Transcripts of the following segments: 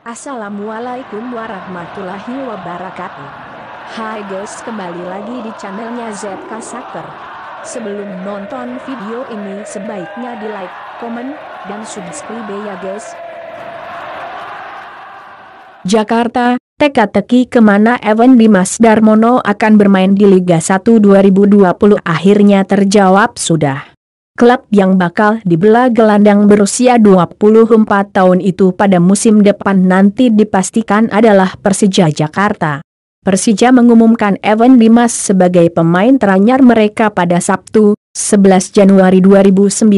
Assalamualaikum warahmatullahi wabarakatuh. Hai guys kembali lagi di channelnya ZK Saker. Sebelum nonton video ini sebaiknya di like, komen, dan subscribe ya guys. Jakarta, teka-teki kemana Evan Dimas Darmono akan bermain di Liga 1 2020 akhirnya terjawab sudah klub yang bakal dibelah gelandang berusia 24 tahun itu pada musim depan nanti dipastikan adalah Persija Jakarta. Persija mengumumkan Evan Dimas sebagai pemain teranyar mereka pada Sabtu, 11 Januari 2019,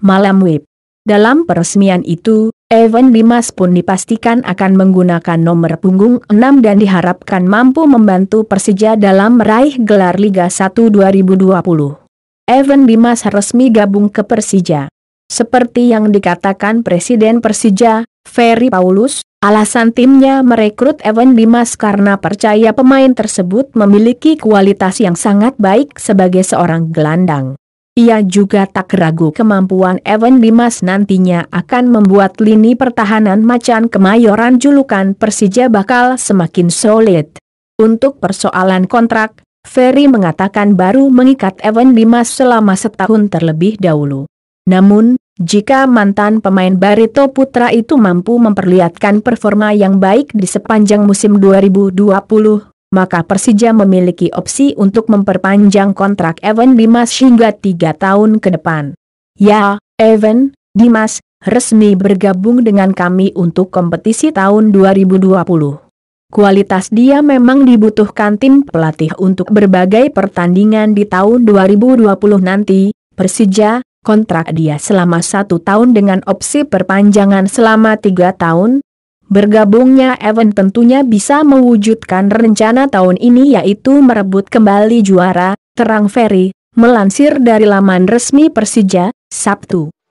malam WIB. Dalam peresmian itu, Evan Dimas pun dipastikan akan menggunakan nomor punggung 6 dan diharapkan mampu membantu Persija dalam meraih gelar Liga 1 2020. Evan Dimas resmi gabung ke Persija. Seperti yang dikatakan Presiden Persija, Ferry Paulus, alasan timnya merekrut Evan Dimas karena percaya pemain tersebut memiliki kualitas yang sangat baik sebagai seorang gelandang. Ia juga tak ragu kemampuan Evan Dimas nantinya akan membuat lini pertahanan macan kemayoran julukan Persija bakal semakin solid. Untuk persoalan kontrak, Ferry mengatakan baru mengikat Evan Dimas selama setahun terlebih dahulu. Namun, jika mantan pemain Barito Putra itu mampu memperlihatkan performa yang baik di sepanjang musim 2020, maka Persija memiliki opsi untuk memperpanjang kontrak Evan Dimas hingga tiga tahun ke depan. Ya, Evan, Dimas, resmi bergabung dengan kami untuk kompetisi tahun 2020. Kualitas dia memang dibutuhkan tim pelatih untuk berbagai pertandingan di tahun 2020 nanti, Persija, kontrak dia selama satu tahun dengan opsi perpanjangan selama tiga tahun. Bergabungnya Evan tentunya bisa mewujudkan rencana tahun ini yaitu merebut kembali juara, terang Ferry, melansir dari laman resmi Persija, Sabtu.